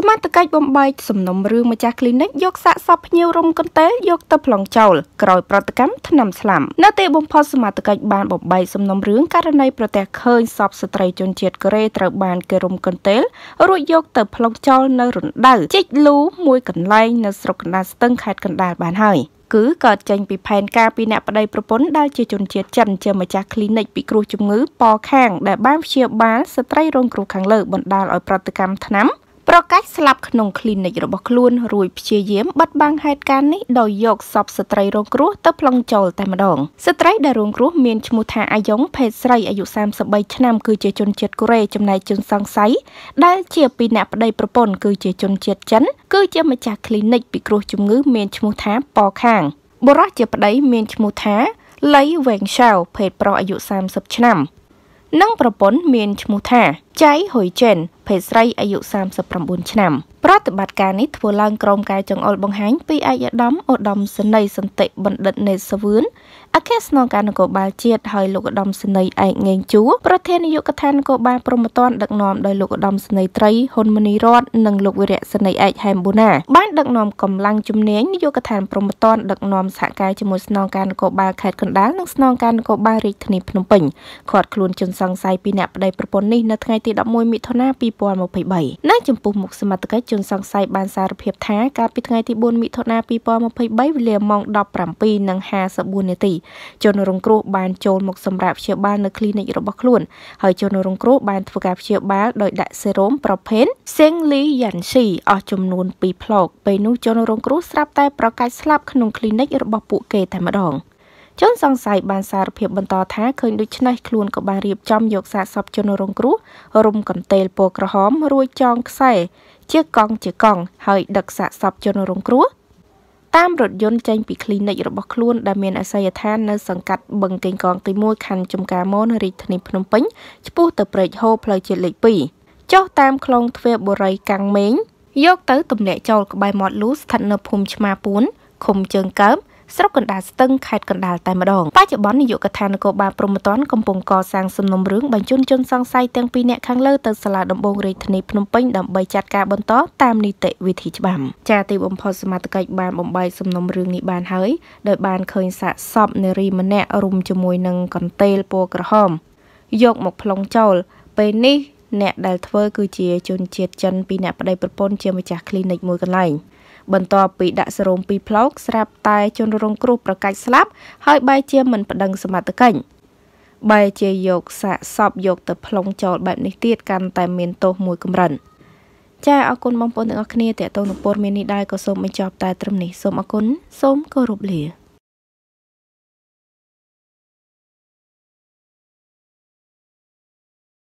សមត្ថកិច្ចបំបី សំណុំរឿងម្ចាស់ clinic យកសាកសពភ្ញៀវរុំកន្ទេលយកទៅប្លង់ចោលក្រោយប្រតិកម្មថ្នាំស្លាប់នៅទីបំផុតសមត្ថកិច្ចបានបំបី សំណុំរឿងករណីប្រទះឃើញសពស្ត្រីជនជាតិកូរ៉េត្រូវបានគេរុំកន្ទេលរួចយកទៅប្លង់ចោលនៅរណ្ដៅជីកលូមួយកន្លែងនៅស្រុកកណ្ដាលស្ទឹងខេត្តកណ្ដាលបានហើយគឺកើតចេញពីផែនការពីអ្នកប្តីប្រពន្ធដែលជាជនជាតិចិនជាម្ចាស់ clinic ពិគ្រោះជំងឺប៉ខាងដែលបានព្យាបាលស្ត្រីរងគ្រោះខាងលើ បណ្ដាលឲ្យប្រតិកម្មថ្នាំប្រកាសស្លាប់ក្នុងគ្លីនិករបស់ខ្លួនរួចព្យាយាមបិទបាំងហេតុការណ៍នេះដោយយកសពស្ត្រីរងគ្រោះទៅប្លង់ចោលតែម្ដងស្ត្រីដែលរងគ្រោះមានឈ្មោះថាអាយ៉ុង ភេទស្រីអាយុ33ឆ្នាំគឺជាជនជាតិកូរ៉េចំណែកជនសង្ស័យដែលជាពីរអ្នកប្តីប្រពន្ធគឺជាជនជាតិចិនគឺជាម្ចាស់គ្លីនិកពិគ្រោះជំងឺ មានឈ្មោះថាប៉ខាង បុរសជាប្តីមានឈ្មោះថាលីវែងឆាវភេទប្រុសអាយុ30ឆ្នាំនិងប្រពន្ធមានឈ្មោះថាចៃហ៊ុយចិនភេទស្រីអាយុ39ឆ្នាំប្រតិបត្តិការនេះធ្វើឡើងក្រោមការចង្អុលបង្ហាញ ពីឯកឧត្តមឧត្តមសេនីយ៍សន្តិបណ្ឌិតណេសាវឿនអគ្គស្នងការនគរបាលជាតិហើយលោកឧត្តមសេនីយ៍ឯកងេងជួរប្រធាននាយកដ្ឋាននគរបាលព្រំប្រទានដឹកនាំដោយលោកឧត្តមសេនីយ៍ត្រីហ៊ុនម៉ាណីរតនិងលោកវិរៈសេនីយ៍ឯកហែមបូណាបានដឹកនាំកម្លាំងជំនាញនាយកដ្ឋានព្រំប្រទានដឹកនាំសហការជាមួយស្នងការនគរបាលខេត្តកណ្ដាលនិងស្នងការនគរបាលរាជធានីភ្នំពេញឃាត់ខ្លួនជនសង្ស័យពីអ្នកប្តីប្រពន្ធនេះនៅថ្ងៃទី11មិថុនា2023និងចំពោះមុខសមត្ថកិច្ចជនសង្ស័យបានសារភាពថាកាលពីថ្ងៃទី4មិថុនា2023វេលាម៉ោង17:54នាទីជនរងគ្រោះបានចូលមកសម្រាប់ព្យាបាលនៅគ្លីនិករបស់ខ្លួន ហើយជនរងគ្រោះបានធ្វើការព្យាបាលដោយដាក់សេរ៉ូមប្រភេទ Seng Li Yanxi អស់ចំនួន2ផ្លោកពេលនោះជនរងគ្រោះស្រាប់តែប្រកាសស្លាប់ក្នុងគ្លីនិករបស់ពួកគេតែម្ដងជនសង្ស័យបានសារភាពបន្តថាឃើញដូច្នេះខ្លួនក៏បានរៀបចំយកសាកសពជនរងគ្រោះរុំកន្ទេលពណ៌ក្រហម រួចចងខ្សែជាកង់ជាកង់ហើយ ដឹកសាកសពជនរងគ្រោះ តាមរថយន្តចេញពីគ្លីនិករបស់ខ្លួន ដែលមានអាសយដ្ឋាននៅ សង្កាត់បឹងកេងកងទី1ខណ្ឌចំការមនរាជធានីភ្នំពេញឆ្ពោះទៅព្រែកហូរផ្លូវជាតិលេខ2ចុះតាមខ្លងទ្វារបុរីកាំងមេងយក ទៅទម្លាក់ចូលក្បែរមាត់លូស្ថិតនៅភូមិឆ្មាពួនឃុំជើងកើបស្រុកកណ្ដាលស្ទឹងខេត្តកណ្ដាលតែម្ដងបច្ចុប្បន្ននាយកដ្ឋាននគរបាលព្រំប្រទានកំពុងកសាងសំណុំរឿងបញ្ជូនជនសង្ស័យទាំងពីរនាក់ខាងលើទៅសាលាដំបងរាជធានីភ្នំពេញដើម្បីចាត់ការបន្តតាមនីតិវិធីច្បាប់ចាទីបំផុតសមាជិកបានបំបីសំណុំរឿងនេះបានហើយដោយបានឃើញសាកសពនារីម្នាក់រុំជាមួយនឹងកន្ទេលពណ៌ក្រហមយកមកផ្លុងចោលពេលនេះអ្នកដែលធ្វើគឺជាជនជាតិចិនពីអ្នកប្តីប្រពន្ធជាម្ចាស់គ្លីនិកមួយកន្លែង។បន្ទាប់ពីដាក់សេរ៉ូមពីរផ្លោក ស្រាប់តែ ជនរង គ្រោះប្រកាច់ស្លាប់ហើយបែរជាមិនប្តឹងសមត្ថកិច្ចបែរជាយកសាកសពយកទៅផ្លុងចោលបែប នេះទៀតកាន់តែមានទោសមួយកម្រិនចាអរគុណបងប្អូនទាំងអស់គ្នាតេតតងនឹងព័ត៌មាននេះដែរក៏សូមបញ្ចប់តែត្រឹមនេះសូមអរគុណសូមគោរពលា